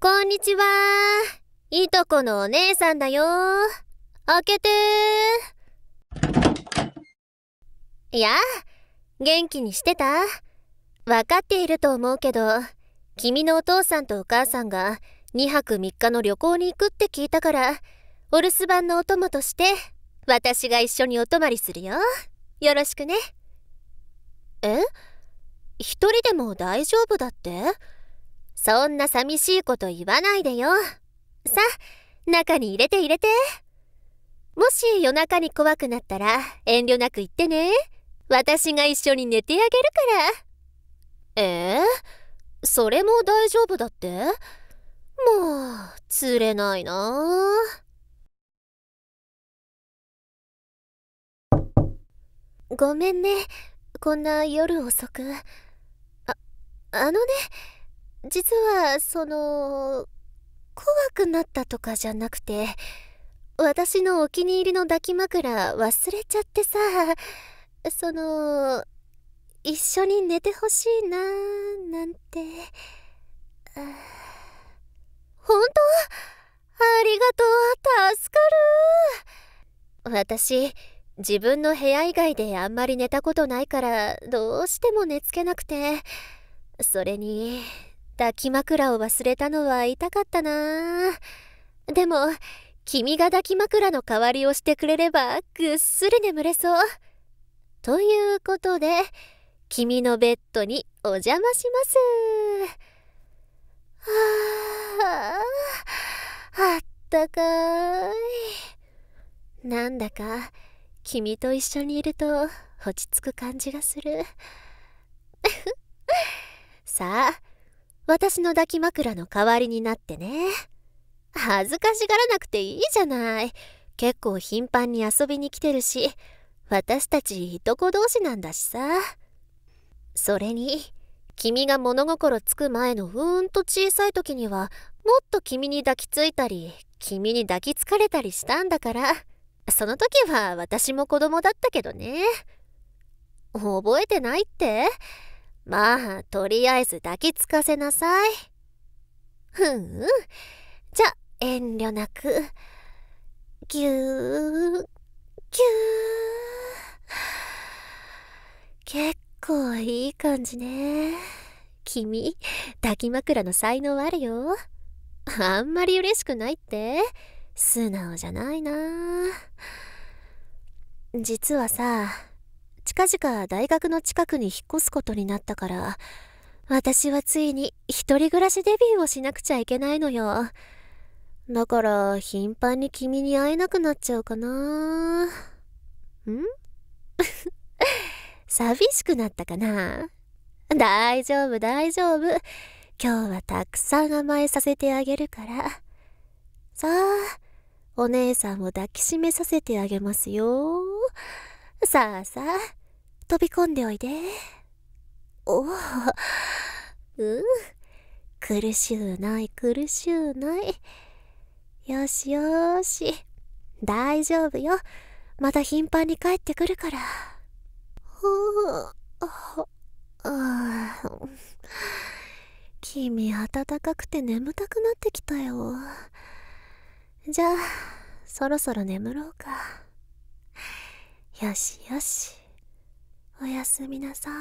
こんにちは。いとこのお姉さんだよ。開けていや、元気にしてたわかっていると思うけど、君のお父さんとお母さんが2泊3日の旅行に行くって聞いたから、お留守番のお供として、私が一緒にお泊まりするよ。よろしくね。え一人でも大丈夫だってそんな寂しいこと言わないでよ。さ、中に入れて入れて。もし夜中に怖くなったら遠慮なく言ってね。私が一緒に寝てあげるから。えー、それも大丈夫だってもう、釣れないなごめんね、こんな夜遅く。あ、あのね、実はその怖くなったとかじゃなくて私のお気に入りの抱き枕忘れちゃってさその一緒に寝てほしいなーなんて本当ありがとう助かる私自分の部屋以外であんまり寝たことないからどうしても寝つけなくてそれに抱き枕を忘れたのは痛かったなでも、君が抱き枕の代わりをしてくれればぐっすり眠れそう。ということで、君のベッドにお邪魔します。はあ、あったかい。なんだか、君と一緒にいると落ち着く感じがする。さあ、私の抱き枕の代わりになってね。恥ずかしがらなくていいじゃない。結構頻繁に遊びに来てるし、私たちいとこ同士なんだしさ。それに、君が物心つく前のうーんと小さい時には、もっと君に抱きついたり、君に抱きつかれたりしたんだから、その時は私も子供だったけどね。覚えてないってまあ、とりあえず抱きつかせなさい。ふん、じゃ、遠慮なく。ぎゅー、ぎゅー。結構いい感じね。君、抱き枕の才能あるよ。あんまり嬉しくないって素直じゃないな。実はさ、近々大学の近くに引っ越すことになったから、私はついに一人暮らしデビューをしなくちゃいけないのよ。だから頻繁に君に会えなくなっちゃうかな。ん 寂しくなったかな大丈夫大丈夫。今日はたくさん甘えさせてあげるから。さあ、お姉さんを抱きしめさせてあげますよ。さあさあ。飛び込んでおいで。おお、うん、苦しゅうない苦しゅうない。よしよし、大丈夫よ。また頻繁に帰ってくるから。ほう、ああ、君暖かくて眠たくなってきたよ。じゃあ、そろそろ眠ろうか。よしよし。おやすみなさーい。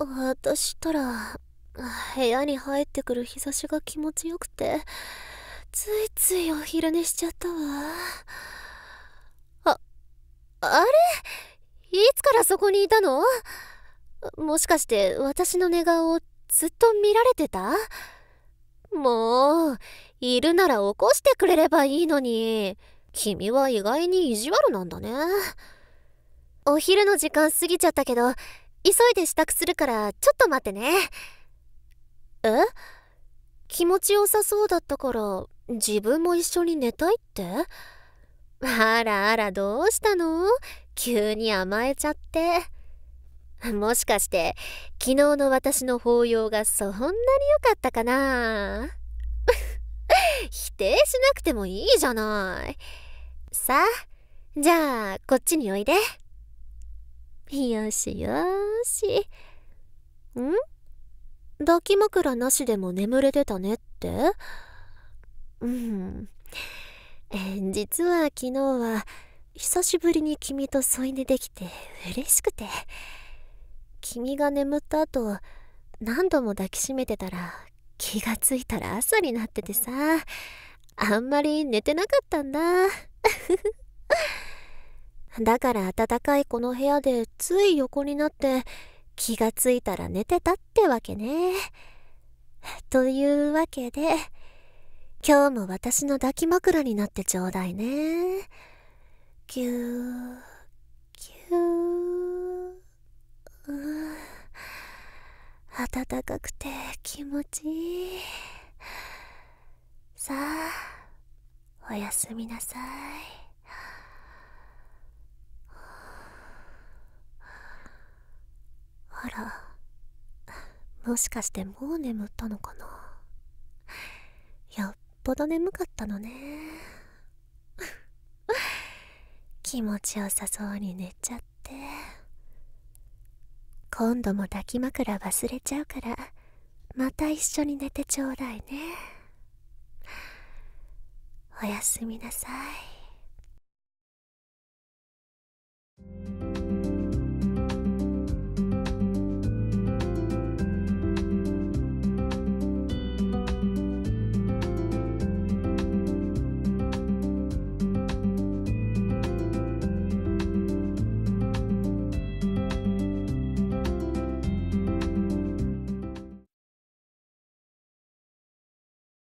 私たら部屋に入ってくる日差しが気持ちよくてついついお昼寝しちゃったわ。あれいつからそこにいたのもしかして私の寝顔をずっと見られてたもう、いるなら起こしてくれればいいのに。君は意外に意地悪なんだね。お昼の時間過ぎちゃったけど、急いで支度するからちょっと待ってね。え気持ちよさそうだったから、自分も一緒に寝たいってあらあらどうしたの急に甘えちゃって。もしかして、昨日の私の抱擁がそんなに良かったかな否定しなくてもいいじゃない。さあ、じゃあ、こっちにおいで。よしよし。ん抱き枕なしでも眠れてたねってうん。実は昨日は久しぶりに君と添い寝できて嬉しくて君が眠った後何度も抱きしめてたら気がついたら朝になっててさあんまり寝てなかったんだ だから暖かいこの部屋でつい横になって気がついたら寝てたってわけねというわけで。今日も私の抱き枕になってちょうだいね。ぎゅー、ぎゅー。うー暖かくて気持ちいい。さあ、おやすみなさい。あら、もしかしてもう眠ったのかなぽど眠かったのね 気持ちよさそうに寝ちゃって今度も抱き枕忘れちゃうからまた一緒に寝てちょうだいねおやすみなさい